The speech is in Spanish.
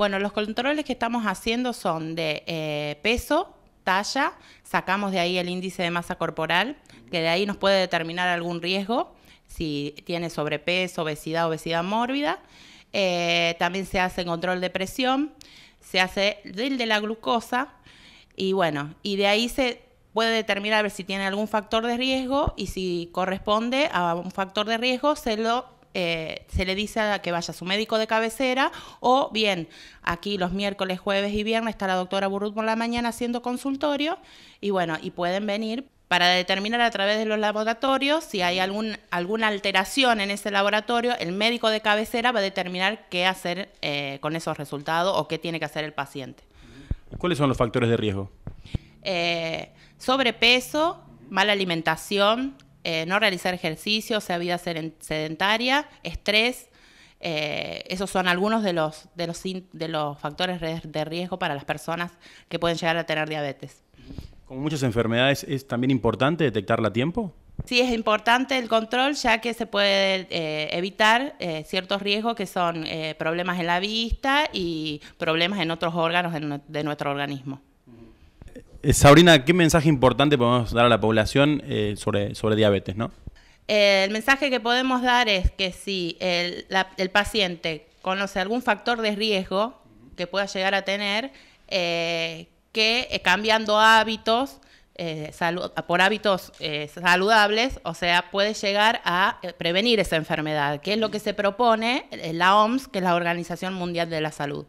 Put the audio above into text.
Bueno, los controles que estamos haciendo son de eh, peso, talla, sacamos de ahí el índice de masa corporal, que de ahí nos puede determinar algún riesgo, si tiene sobrepeso, obesidad, obesidad mórbida. Eh, también se hace control de presión, se hace del de la glucosa y bueno, y de ahí se puede determinar a ver si tiene algún factor de riesgo y si corresponde a un factor de riesgo se lo eh, se le dice a que vaya a su médico de cabecera o bien aquí los miércoles, jueves y viernes está la doctora Burrut por la mañana haciendo consultorio y bueno, y pueden venir para determinar a través de los laboratorios si hay algún, alguna alteración en ese laboratorio, el médico de cabecera va a determinar qué hacer eh, con esos resultados o qué tiene que hacer el paciente. ¿Cuáles son los factores de riesgo? Eh, sobrepeso, mala alimentación, eh, no realizar ejercicio, o sea, vida sedentaria, estrés. Eh, esos son algunos de los, de, los, de los factores de riesgo para las personas que pueden llegar a tener diabetes. Como muchas enfermedades, ¿es también importante detectarla a tiempo? Sí, es importante el control ya que se puede eh, evitar ciertos riesgos que son problemas en la vista y problemas en otros órganos de nuestro organismo. Eh, Sabrina, ¿qué mensaje importante podemos dar a la población eh, sobre, diabetes? ¿no? Eh, el mensaje que podemos dar es que si el, paciente conoce algún factor de riesgo que pueda llegar a tener, que cambiando hábitos, por hábitos saludables, o sea, puede llegar a prevenir esa enfermedad, que es lo que se propone la OMS, que es la Organización Mundial de la Salud.